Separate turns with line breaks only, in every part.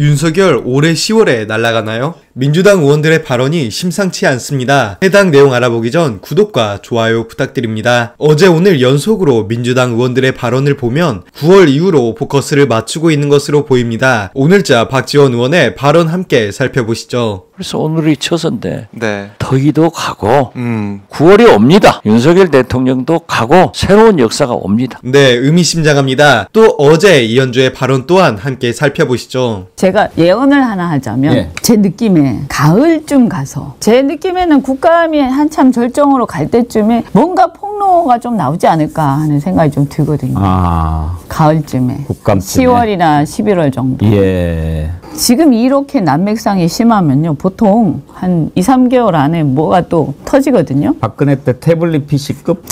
윤석열 올해 10월에 날아가나요? 민주당 의원들의 발언이 심상치 않습니다. 해당 내용 알아보기 전 구독과 좋아요 부탁드립니다. 어제 오늘 연속으로 민주당 의원들의 발언을 보면 9월 이후로 포커스를 맞추고 있는 것으로 보입니다. 오늘자 박지원 의원의 발언 함께 살펴보시죠. 그래서 오늘이 처선데 네. 더위도 가고 음. 9월이 옵니다. 윤석열 대통령도 가고 새로운 역사가 옵니다. 네, 의미심장합니다. 또 어제 이현주의 발언 또한 함께 살펴보시죠.
제 제가 예언을 하나 하자면 예. 제 느낌에 가을쯤 가서 제 느낌에는 국감이 한참 절정으로 갈 때쯤에 뭔가 폭로가 좀 나오지 않을까 하는 생각이 좀 들거든요. 아. 가을쯤에 국감쯤에. 10월이나 11월 정도. 예. 지금 이렇게 난맥상이 심하면요. 보통 한 2, 3개월 안에 뭐가 또 터지거든요. 박근혜 때 태블릿 PC급?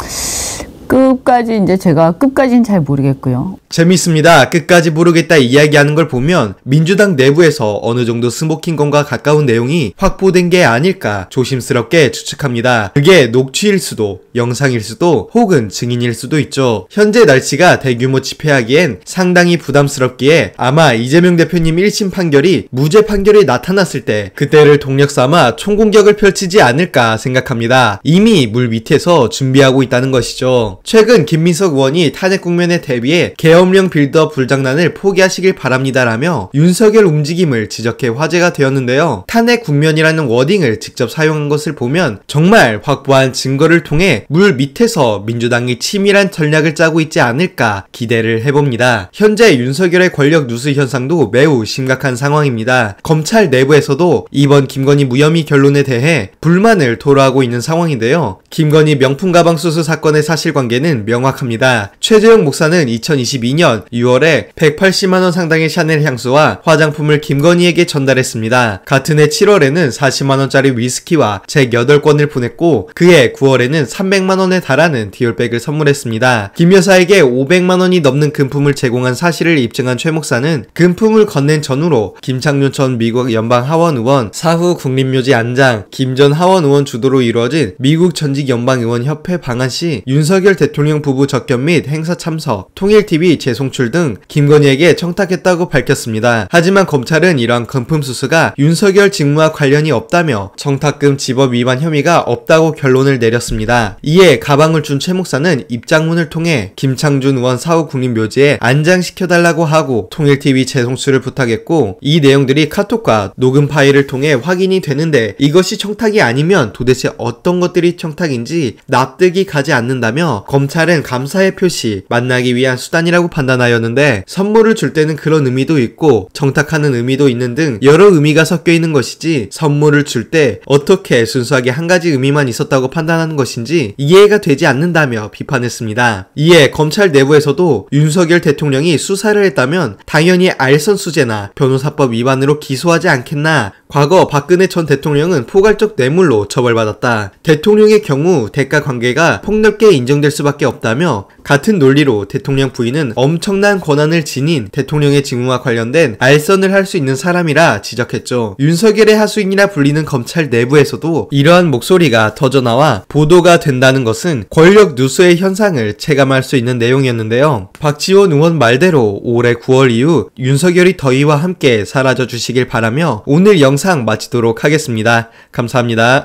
끝까지 이제 제가 끝까지는 잘 모르겠고요.
재밌습니다. 끝까지 모르겠다 이야기하는 걸 보면 민주당 내부에서 어느 정도 스모킹건과 가까운 내용이 확보된 게 아닐까 조심스럽게 추측합니다. 그게 녹취일 수도, 영상일 수도, 혹은 증인일 수도 있죠. 현재 날씨가 대규모 집회하기엔 상당히 부담스럽기에 아마 이재명 대표님 1심 판결이 무죄 판결이 나타났을 때 그때를 동력 삼아 총공격을 펼치지 않을까 생각합니다. 이미 물 밑에서 준비하고 있다는 것이죠. 최근 최근 김민석 의원이 탄핵 국면에 대비해 계엄령 빌드업 불장난을 포기하시길 바랍니다라며 윤석열 움직임을 지적해 화제가 되었는데요. 탄핵 국면이라는 워딩을 직접 사용한 것을 보면 정말 확보한 증거를 통해 물 밑에서 민주당이 치밀한 전략을 짜고 있지 않을까 기대를 해봅니다. 현재 윤석열의 권력 누수 현상도 매우 심각한 상황입니다. 검찰 내부에서도 이번 김건희 무혐의 결론에 대해 불만을 토로하고 있는 상황인데요. 김건희 명품 가방 수수 사건의 사실관계는 명확합니다. 최재형 목사는 2022년 6월에 180만원 상당의 샤넬 향수와 화장품을 김건희에게 전달했습니다. 같은 해 7월에는 40만원짜리 위스키와 책 8권을 보냈고 그해 9월에는 300만원에 달하는 디올백을 선물했습니다. 김 여사에게 500만원이 넘는 금품을 제공한 사실을 입증한 최 목사는 금품을 건넨 전후로 김창윤 전 미국 연방 하원 의원 사후 국립묘지 안장 김전 하원 의원 주도로 이루어진 미국 전직 연방의원협회 방한 시 윤석열 대통령 금융 부부 접견 및 행사 참석, 통일TV 재송출 등 김건희에게 청탁했다고 밝혔습니다. 하지만 검찰은 이러한 금품 수수가 윤석열 직무와 관련이 없다며 청탁금 집업 위반 혐의가 없다고 결론을 내렸습니다. 이에 가방을 준 최 목사는 입장문을 통해 김창준 의원 사후 국립묘지에 안장시켜달라고 하고 통일TV 재송출을 부탁했고 이 내용들이 카톡과 녹음 파일을 통해 확인이 되는데 이것이 청탁이 아니면 도대체 어떤 것들이 청탁인지 납득이 가지 않는다며 검찰 경찰은 감사의 표시, 만나기 위한 수단이라고 판단하였는데 선물을 줄 때는 그런 의미도 있고 정탁하는 의미도 있는 등 여러 의미가 섞여 있는 것이지 선물을 줄 때 어떻게 순수하게 한 가지 의미만 있었다고 판단하는 것인지 이해가 되지 않는다며 비판했습니다. 이에 검찰 내부에서도 윤석열 대통령이 수사를 했다면 당연히 알선수재나 변호사법 위반으로 기소하지 않겠나 과거 박근혜 전 대통령은 포괄적 뇌물로 처벌받았다. 대통령의 경우 대가 관계가 폭넓게 인정될 수밖에 없다며 같은 논리로 대통령 부인은 엄청난 권한을 지닌 대통령의 직무와 관련된 알선을 할 수 있는 사람이라 지적했죠. 윤석열의 하수인이라 불리는 검찰 내부에서도 이러한 목소리가 터져나와 보도가 된다는 것은 권력 누수의 현상을 체감할 수 있는 내용이었는데요. 박지원 의원 말대로 올해 9월 이후 윤석열이 더위와 함께 사라져 주시길 바라며 오늘 영상 마치도록 하겠습니다. 감사합니다.